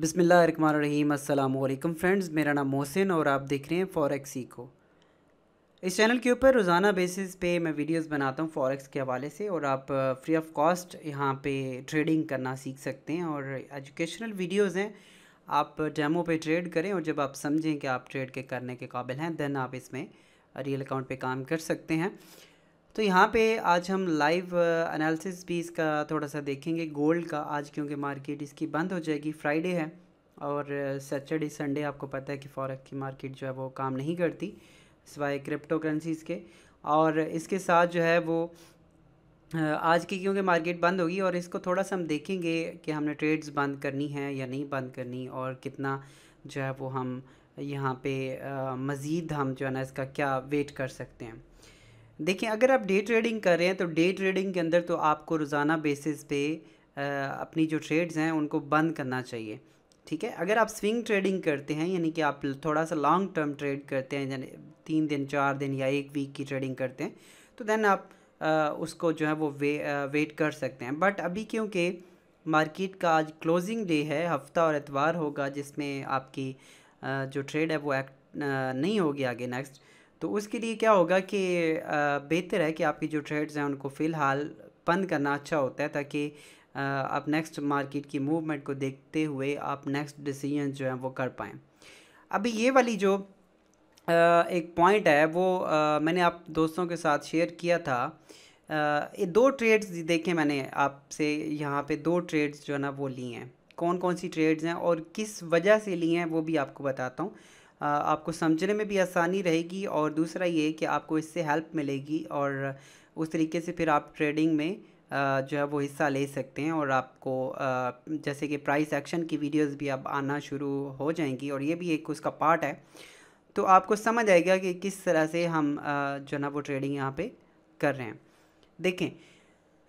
बिसमीम अल्लाम फ्रेंड्स मेरा नाम मोहसिन और आप देख रहे हैं फॉरेक्स को इस चैनल के ऊपर रोज़ाना बेसिस पे मैं वीडियोस बनाता हूँ फॉरेक्स के हवाले से और आप फ्री ऑफ कॉस्ट यहाँ पे ट्रेडिंग करना सीख सकते हैं और एजुकेशनल वीडियोस हैं आप डेमो पे ट्रेड करें और जब आप समझें कि आप ट्रेड के करने के काबिल हैं देन आप इसमें रियल अकाउंट पर काम कर सकते हैं तो यहाँ पे आज हम लाइव एनालिसिस uh, भी इसका थोड़ा सा देखेंगे गोल्ड का आज क्योंकि मार्केट इसकी बंद हो जाएगी फ्राइडे है और सैटरडे uh, संडे आपको पता है कि फॉरक की मार्केट जो है वो काम नहीं करती सिवाय क्रिप्टो करेंसीज़ के और इसके साथ जो है वो uh, आज की क्योंकि मार्केट बंद होगी और इसको थोड़ा सा हम देखेंगे कि हमने ट्रेड्स बंद करनी है या नहीं बंद करनी और कितना जो है वो हम यहाँ पे मज़ीद हम जो है ना इसका क्या वेट कर सकते हैं देखिए अगर आप डे ट्रेडिंग कर रहे हैं तो डे ट्रेडिंग के अंदर तो आपको रोज़ाना बेसिस पे आ, अपनी जो ट्रेड्स हैं उनको बंद करना चाहिए ठीक है अगर आप स्विंग ट्रेडिंग करते हैं यानी कि आप थोड़ा सा लॉन्ग टर्म ट्रेड करते हैं यानी तीन दिन चार दिन या एक वीक की ट्रेडिंग करते हैं तो देन आप आ, उसको जो है वो वे आ, वेट कर सकते हैं बट अभी क्योंकि मार्केट का आज क्लोजिंग डे है हफ्ता और एतवार होगा जिसमें आपकी जो ट्रेड है वो एक्ट नहीं होगी आगे नेक्स्ट तो उसके लिए क्या होगा कि बेहतर है कि आपकी जो ट्रेड्स हैं उनको फ़िलहाल बंद करना अच्छा होता है ताकि आप नेक्स्ट मार्केट की मूवमेंट को देखते हुए आप नेक्स्ट डिसीजन जो हैं वो कर पाएँ अभी ये वाली जो एक पॉइंट है वो मैंने आप दोस्तों के साथ शेयर किया था ये दो ट्रेड्स देखे मैंने आपसे यहाँ पे दो ट्रेड्स जो है ना वो ली हैं कौन कौन सी ट्रेड्स हैं और किस वजह से ली हैं वो भी आपको बताता हूँ आपको समझने में भी आसानी रहेगी और दूसरा ये कि आपको इससे हेल्प मिलेगी और उस तरीके से फिर आप ट्रेडिंग में जो है वो हिस्सा ले सकते हैं और आपको जैसे कि प्राइस एक्शन की वीडियोस भी अब आना शुरू हो जाएंगी और ये भी एक उसका पार्ट है तो आपको समझ आएगा कि किस तरह से हम जो है ना वो ट्रेडिंग यहाँ पे कर रहे हैं देखें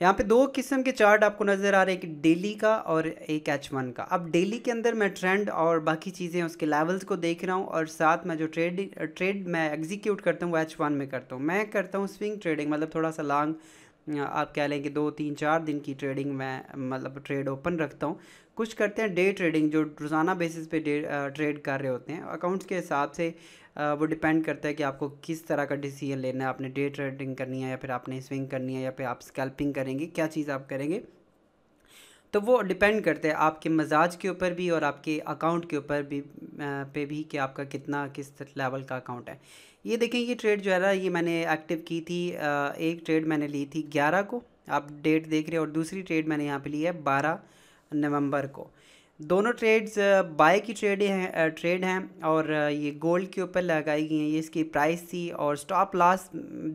यहाँ पे दो किस्म के चार्ट आपको नज़र आ रहे हैं एक डेली का और एक एच वन का अब डेली के अंदर मैं ट्रेंड और बाकी चीज़ें उसके लेवल्स को देख रहा हूँ और साथ में जो ट्रेड ट्रेड मैं एग्जीक्यूट करता हूँ वो एच वन में करता हूँ मैं करता हूँ स्विंग ट्रेडिंग मतलब थोड़ा सा लॉन्ग आप कह लें कि दो तीन चार दिन की ट्रेडिंग मैं मतलब ट्रेड ओपन रखता हूँ कुछ करते हैं डे ट्रेडिंग जो रोज़ाना बेसिस पे डे ट्रेड कर रहे होते हैं अकाउंट्स के हिसाब से वो डिपेंड करता है कि आपको किस तरह का डिसीजन लेना है आपने डे ट्रेडिंग करनी है या फिर आपने स्विंग करनी है या फिर आप स्कैल्पिंग करेंगे क्या चीज़ आप करेंगे तो वो डिपेंड करते हैं आपके मजाज के ऊपर भी और आपके अकाउंट के ऊपर भी पे भी कि आपका कितना किस लेवल का अकाउंट है ये देखें ये ट्रेड जो है ना ये मैंने एक्टिव की थी एक ट्रेड मैंने ली थी ग्यारह को आप डेट देख रहे हैं और दूसरी ट्रेड मैंने यहाँ पे ली है बारह नवंबर को दोनों ट्रेड्स बाय की ट्रेड हैं ट्रेड हैं और ये गोल्ड के ऊपर लगाई गई हैं ये इसकी प्राइस थी और स्टॉप लॉस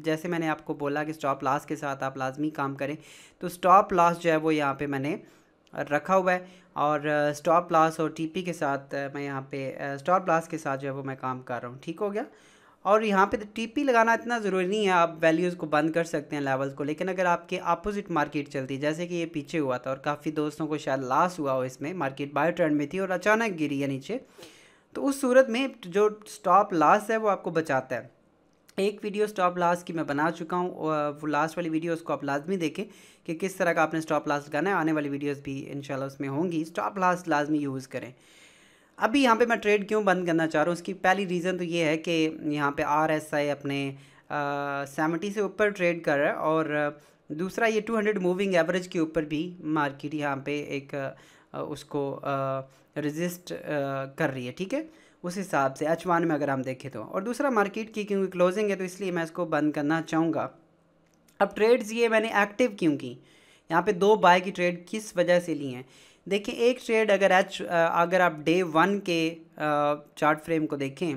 जैसे मैंने आपको बोला कि स्टॉप लॉस के साथ आप लाजमी काम करें तो स्टॉप लॉस जो है वो यहाँ पे मैंने रखा हुआ है और स्टॉप लॉस और टीपी के साथ मैं यहाँ पे स्टॉप लॉस के साथ जो है वो मैं काम कर रहा हूँ ठीक हो गया और यहाँ पे टीपी लगाना इतना ज़रूरी नहीं है आप वैल्यूज़ को बंद कर सकते हैं लेवल्स को लेकिन अगर आपके अपोजिट मार्केट चलती है जैसे कि ये पीछे हुआ था और काफ़ी दोस्तों को शायद लॉस हुआ हो इसमें मार्केट बायो ट्रेंड में थी और अचानक गिरी है नीचे तो उस सूरत में जो स्टॉप लॉस है वो आपको बचाता है एक वीडियो स्टॉप लॉस की मैं बना चुका हूँ वो लास्ट वाली वीडियो उसको आप लाजमी देखें कि किस तरह का आपने स्टॉप लॉस लगाना है आने वाली वीडियोस भी इंशाल्लाह उसमें होंगी स्टॉप लॉस लाजमी यूज़ करें अभी यहाँ पे मैं ट्रेड क्यों बंद करना चाह रहा हूँ उसकी पहली रीज़न तो ये है कि यहाँ पर आर एस आई अपने सेवेंटी से ऊपर ट्रेड कर रहा है और दूसरा ये टू हंड्रेड मूविंग एवरेज के ऊपर भी मार्केट यहाँ पर एक आ, उसको रजिस्ट कर रही है ठीक है उस हिसाब से एच में अगर हम देखें तो और दूसरा मार्केट की क्योंकि क्लोजिंग है तो इसलिए मैं इसको बंद करना चाहूँगा अब ट्रेड्स ये मैंने एक्टिव क्यों की यहाँ पे दो बाय की ट्रेड किस वजह से ली हैं देखिए एक ट्रेड अगर एच अगर आप डे वन के चार्ट फ्रेम को देखें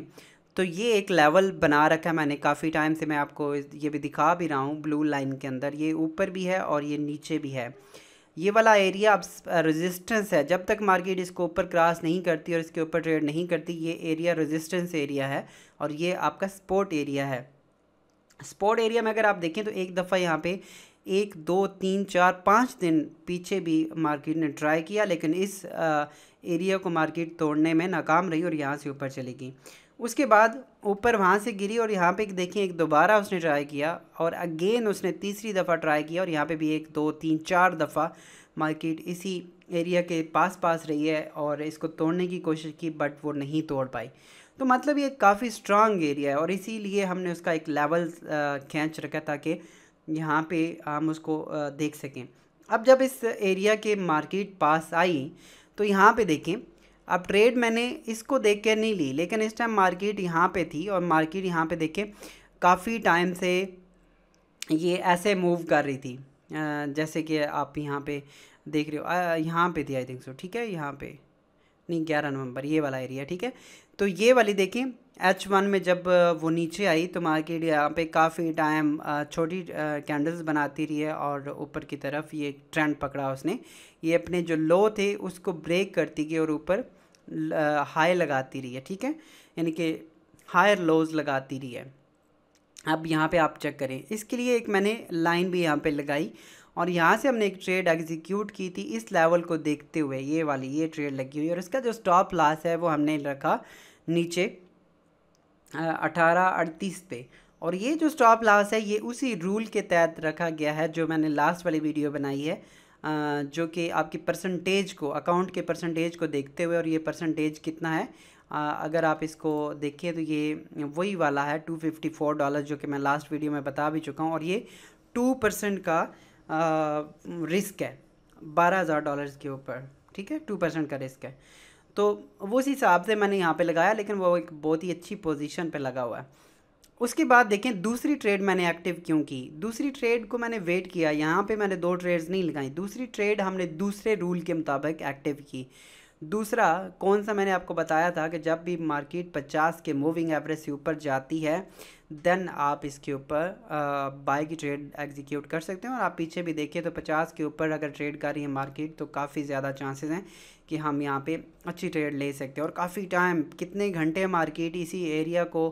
तो ये एक लेवल बना रखा है मैंने काफ़ी टाइम से मैं आपको ये भी दिखा भी रहा हूँ ब्लू लाइन के अंदर ये ऊपर भी है और ये नीचे भी है ये वाला एरिया अब रेजिस्टेंस है जब तक मार्केट इसको ऊपर क्रॉस नहीं करती और इसके ऊपर ट्रेड नहीं करती ये एरिया रेजिस्टेंस एरिया है और ये आपका स्पोर्ट एरिया है स्पोर्ट एरिया में अगर आप देखें तो एक दफ़ा यहाँ पे एक दो तीन चार पाँच दिन पीछे भी मार्केट ने ट्राई किया लेकिन इस एरिया को मार्केट तोड़ने में नाकाम रही और यहाँ से ऊपर चली गई उसके बाद ऊपर वहाँ से गिरी और यहाँ पे देखें एक दोबारा उसने ट्राई किया और अगेन उसने तीसरी दफ़ा ट्राई किया और यहाँ पे भी एक दो तीन चार दफ़ा मार्केट इसी एरिया के पास पास रही है और इसको तोड़ने की कोशिश की बट वो नहीं तोड़ पाई तो मतलब ये काफ़ी स्ट्रांग एरिया है और इसीलिए हमने उसका एक लेवल खींच रखा ताकि यहाँ पे हम उसको देख सकें अब जब इस एरिया के मार्केट पास आई तो यहाँ पे देखें अब ट्रेड मैंने इसको देख के नहीं ली लेकिन इस टाइम मार्केट यहाँ पे थी और मार्केट यहाँ पे देखे काफ़ी टाइम से ये ऐसे मूव कर रही थी जैसे कि आप यहाँ पे देख रहे हो यहाँ पे थी आई थिंक सो ठीक है यहाँ पे नहीं ग्यारह नवंबर ये वाला एरिया ठीक है तो ये वाली देखें एच वन में जब वो नीचे आई तो मार्केट यहाँ पे काफ़ी टाइम छोटी कैंडल्स बनाती रही है और ऊपर की तरफ ये ट्रेंड पकड़ा उसने ये अपने जो लो थे उसको ब्रेक करती गई और ऊपर हाई लगाती रही है ठीक है यानी कि हायर लोज लगाती रही है अब यहाँ पे आप चेक करें इसके लिए एक मैंने लाइन भी यहाँ पे लगाई और यहाँ से हमने एक ट्रेड एग्जीक्यूट की थी इस लेवल को देखते हुए ये वाली ये ट्रेड लगी हुई और इसका जो स्टॉप लॉस है वो हमने रखा नीचे अठारह अड़तीस पे और ये जो स्टॉप लॉस है ये उसी रूल के तहत रखा गया है जो मैंने लास्ट वाली वीडियो बनाई है जो कि आपकी परसेंटेज को अकाउंट के परसेंटेज को देखते हुए और ये परसेंटेज कितना है अगर आप इसको देखिए तो ये वही वाला है टू फिफ्टी फोर डॉलर जो कि मैं लास्ट वीडियो में बता भी चुका हूँ और ये टू परसेंट का रिस्क है बारह हज़ार डॉलर्स के ऊपर ठीक है टू परसेंट का रिस्क है तो उस हिसाब से मैंने यहाँ पे लगाया लेकिन वो एक बहुत ही अच्छी पोजीशन पे लगा हुआ है उसके बाद देखें दूसरी ट्रेड मैंने एक्टिव क्यों की दूसरी ट्रेड को मैंने वेट किया यहाँ पे मैंने दो ट्रेड्स नहीं लगाई दूसरी ट्रेड हमने दूसरे रूल के मुताबिक एक्टिव की दूसरा कौन सा मैंने आपको बताया था कि जब भी मार्केट 50 के मूविंग एवरेज से ऊपर जाती है देन आप इसके ऊपर बाय की ट्रेड एग्जीक्यूट कर सकते हैं और आप पीछे भी देखिए तो 50 के ऊपर अगर ट्रेड कर रही है मार्केट तो काफ़ी ज़्यादा चांसेस हैं कि हम यहाँ पे अच्छी ट्रेड ले सकते हैं और काफ़ी टाइम कितने घंटे मार्केट इसी एरिया को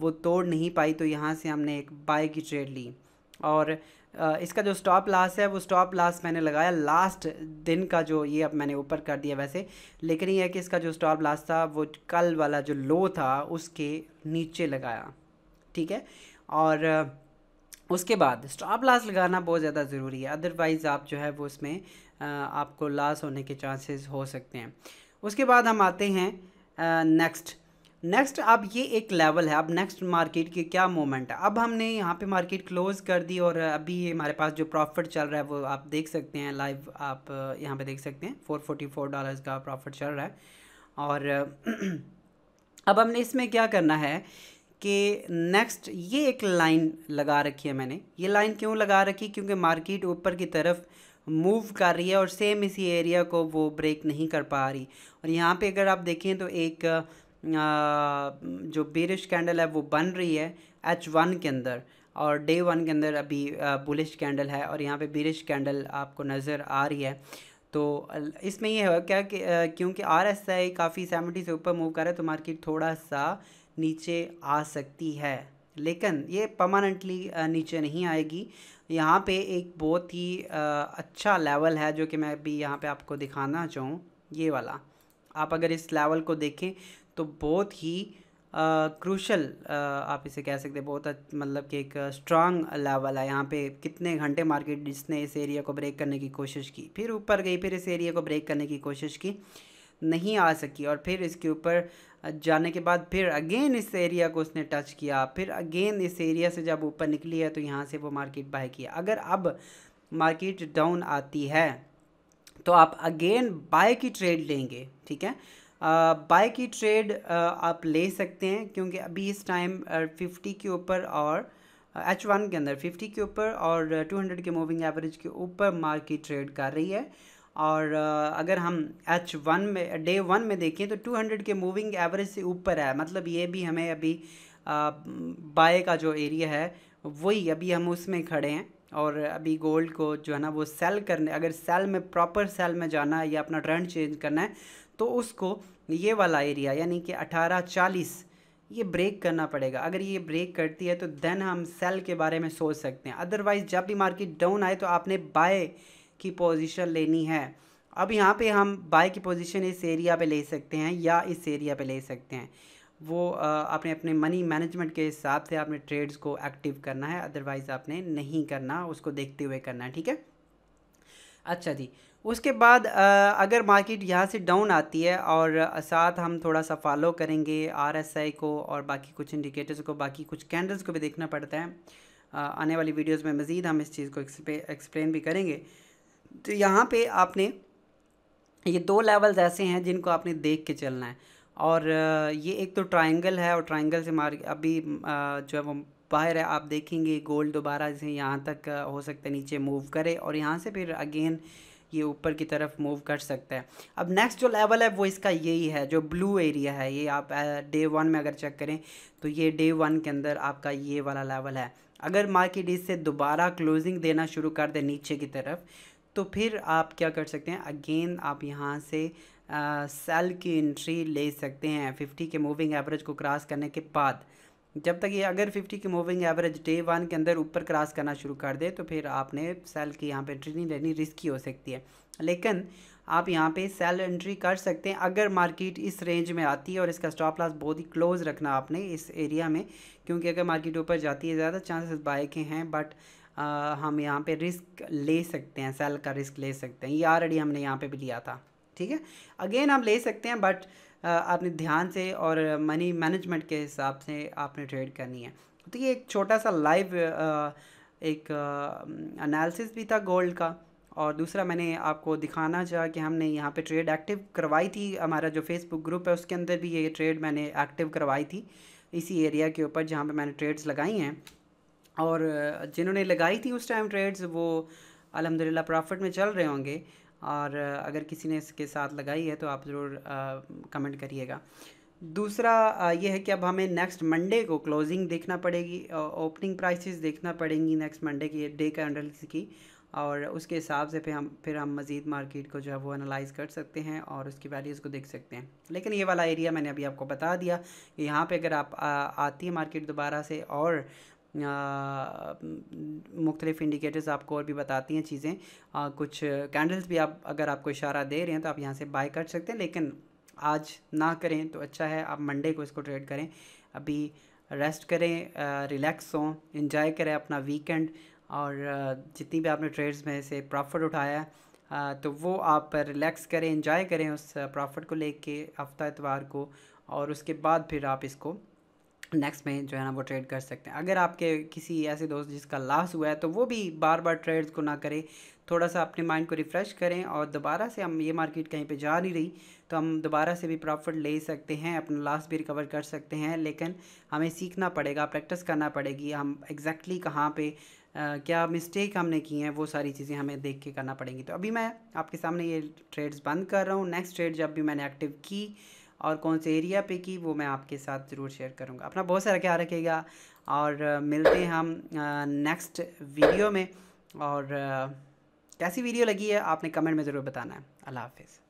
वो तोड़ नहीं पाई तो यहाँ से हमने एक बाय की ट्रेड ली और इसका जो स्टॉप लॉस है वो स्टॉप लॉस मैंने लगाया लास्ट दिन का जो ये अब मैंने ऊपर कर दिया वैसे लेकिन ये है कि इसका जो स्टॉप लॉस था वो कल वाला जो लो था उसके नीचे लगाया ठीक है और उसके बाद स्टॉप लॉस लगाना बहुत ज़्यादा ज़रूरी है अदरवाइज़ आप जो है वो उसमें आपको लॉस होने के चांसेस हो सकते हैं उसके बाद हम आते हैं नेक्स्ट नेक्स्ट अब ये एक लेवल है अब नेक्स्ट मार्केट की क्या मोमेंट है अब हमने यहाँ पे मार्केट क्लोज़ कर दी और अभी हमारे पास जो प्रॉफिट चल रहा है वो आप देख सकते हैं लाइव आप यहाँ पे देख सकते हैं फोर फोर्टी फोर डॉलर्स का प्रॉफिट चल रहा है और अब हमने इसमें क्या करना है कि नेक्स्ट ये एक लाइन लगा रखी है मैंने ये लाइन क्यों लगा रखी क्योंकि मार्केट ऊपर की तरफ मूव कर रही है और सेम इसी एरिया को वो ब्रेक नहीं कर पा रही और यहाँ पे अगर आप देखें तो एक आ, जो बेरिश कैंडल है वो बन रही है एच वन के अंदर और डे वन के अंदर अभी बुलिश कैंडल है और यहाँ पे बेरिश कैंडल आपको नज़र आ रही है तो इसमें ये है क्या कि क्योंकि आर एस आई काफ़ी सेवेंटी से ऊपर मूव कर रहा है तो मार्केट थोड़ा सा नीचे आ सकती है लेकिन ये परमानेंटली नीचे नहीं आएगी यहाँ पे एक बहुत ही अच्छा लेवल है जो कि मैं भी यहाँ पे आपको दिखाना चाहूँ ये वाला आप अगर इस लेवल को देखें तो बहुत ही क्रूशल आप इसे कह सकते हैं बहुत मतलब कि एक स्ट्रांग लेवल है यहाँ पे कितने घंटे मार्केट जिसने इस एरिया को ब्रेक करने की कोशिश की फिर ऊपर गई फिर इस एरिया को ब्रेक करने की कोशिश की नहीं आ सकी और फिर इसके ऊपर जाने के बाद फिर अगेन इस एरिया को उसने टच किया फिर अगेन इस एरिया से जब ऊपर निकली है तो यहाँ से वो मार्केट बाय किया अगर अब मार्केट डाउन आती है तो आप अगेन बाय की ट्रेड लेंगे ठीक है बाय की ट्रेड आप ले सकते हैं क्योंकि अभी इस टाइम फिफ्टी के ऊपर और एच वन के अंदर फिफ्टी के ऊपर और टू हंड्रेड के मूविंग एवरेज के ऊपर मार्केट ट्रेड कर रही है और अगर हम एच वन में डे वन में देखें तो 200 के मूविंग एवरेज से ऊपर है मतलब ये भी हमें अभी बाय का जो एरिया है वही अभी हम उसमें खड़े हैं और अभी गोल्ड को जो है ना वो सेल करने अगर सेल में प्रॉपर सेल में जाना है या अपना ट्रेंड चेंज करना है तो उसको ये वाला एरिया यानी कि अठारह चालीस ये ब्रेक करना पड़ेगा अगर ये ब्रेक करती है तो देन हम सेल के बारे में सोच सकते हैं अदरवाइज़ जब भी मार्केट डाउन आए तो आपने बाय की पोजीशन लेनी है अब यहाँ पे हम बाय की पोजीशन इस एरिया पे ले सकते हैं या इस एरिया पे ले सकते हैं वो आपने अपने मनी मैनेजमेंट के हिसाब से आपने ट्रेड्स को एक्टिव करना है अदरवाइज़ आपने नहीं करना उसको देखते हुए करना है ठीक है अच्छा जी उसके बाद अगर मार्केट यहाँ से डाउन आती है और साथ हम थोड़ा सा फॉलो करेंगे आरएसआई को और बाकी कुछ इंडिकेटर्स को बाकी कुछ कैंडल्स को भी देखना पड़ता है आने वाली वीडियोस में मज़ीद हम इस चीज़ को एक्सप्लेन भी करेंगे तो यहाँ पे आपने ये दो लेवल्स ऐसे हैं जिनको आपने देख के चलना है और ये एक तो ट्रायंगल है और ट्रायंगल से मार अभी जो है वो बाहर है आप देखेंगे गोल्ड दोबारा जैसे यहाँ तक हो सकता है नीचे मूव करे और यहाँ से फिर अगेन ये ऊपर की तरफ मूव कर सकता है अब नेक्स्ट जो लेवल है वो इसका यही है जो ब्लू एरिया है ये आप डे वन में अगर चेक करें तो ये डे वन के अंदर आपका ये वाला लेवल है अगर मार्केट इससे दोबारा क्लोजिंग देना शुरू कर दे नीचे की तरफ तो फिर आप क्या कर सकते हैं अगेन आप यहाँ से सेल की एंट्री ले सकते हैं फिफ्टी के मूविंग एवरेज को क्रॉस करने के बाद जब तक ये अगर 50 की मूविंग एवरेज डे वन के अंदर ऊपर क्रॉस करना शुरू कर दे तो फिर आपने सेल की यहाँ पे एंट्री नहीं लेनी रिस्की हो सकती है लेकिन आप यहाँ पे सेल एंट्री कर सकते हैं अगर मार्केट इस रेंज में आती है और इसका स्टॉप लॉस बहुत ही क्लोज रखना आपने इस एरिया में क्योंकि अगर मार्केट ऊपर जाती है ज़्यादा चांसेस बाय के हैं बट आ, हम यहाँ पे रिस्क ले सकते हैं सेल का रिस्क ले सकते हैं ये ऑलरेडी हमने यहाँ पे भी लिया था ठीक है अगेन आप ले सकते हैं बट आपने ध्यान से और मनी मैनेजमेंट के हिसाब से आपने ट्रेड करनी है तो ये एक छोटा सा लाइव एक एनालिसिस भी था गोल्ड का और दूसरा मैंने आपको दिखाना चाहा कि हमने यहाँ पे ट्रेड एक्टिव करवाई थी हमारा जो फेसबुक ग्रुप है उसके अंदर भी ये ट्रेड मैंने एक्टिव करवाई थी इसी एरिया के ऊपर जहाँ पे मैंने ट्रेड्स लगाई हैं और जिन्होंने लगाई थी उस टाइम ट्रेड्स वो अलहमदिल्ला प्रॉफिट में चल रहे होंगे और अगर किसी ने इसके साथ लगाई है तो आप ज़रूर कमेंट करिएगा दूसरा ये है कि अब हमें नेक्स्ट मंडे को क्लोजिंग देखना पड़ेगी ओपनिंग प्राइसेस देखना पड़ेंगी नेक्स्ट मंडे की डे कैंडल्स की और उसके हिसाब से फिर हम फिर हम मज़ीद मार्केट को जो है वो एनालाइज कर सकते हैं और उसकी वैल्यूज़ को देख सकते हैं लेकिन ये वाला एरिया मैंने अभी आपको बता दिया कि यहाँ पे अगर आप आ, आती है मार्केट दोबारा से और मुख्तलिफ इंडिकेटर्स आपको और भी बताती हैं चीज़ें कुछ कैंडल्स भी आप अगर आपको इशारा दे रहे हैं तो आप यहाँ से बाय कर सकते हैं लेकिन आज ना करें तो अच्छा है आप मंडे को इसको ट्रेड करें अभी रेस्ट करें रिलैक्स हों इन्जॉय करें अपना वीकेंड और जितनी भी आपने ट्रेड्स में से प्रॉफिट उठाया तो वो आप रिलैक्स करें इन्जॉय करें उस प्रॉफिट को लेके हफ्ता एतवार को और उसके बाद फिर आप इसको नेक्स्ट में जो है ना वो ट्रेड कर सकते हैं अगर आपके किसी ऐसे दोस्त जिसका लॉस हुआ है तो वो भी बार बार ट्रेड्स को ना करें थोड़ा सा अपने माइंड को रिफ़्रेश करें और दोबारा से हम ये मार्केट कहीं पे जा नहीं रही तो हम दोबारा से भी प्रॉफिट ले सकते हैं अपना लॉस भी रिकवर कर सकते हैं लेकिन हमें सीखना पड़ेगा प्रैक्टिस करना पड़ेगी हम एग्जैक्टली exactly कहाँ पर क्या मिस्टेक हमने की हैं वो सारी चीज़ें हमें देख के करना पड़ेंगी तो अभी मैं आपके सामने ये ट्रेड्स बंद कर रहा हूँ नेक्स्ट ट्रेड जब भी मैंने एक्टिव की और कौन से एरिया पे की वो मैं आपके साथ ज़रूर शेयर करूँगा अपना बहुत सारा ख्याल रखेगा और मिलते हैं हम नेक्स्ट वीडियो में और कैसी वीडियो लगी है आपने कमेंट में ज़रूर बताना है अल्लाह हाफिज़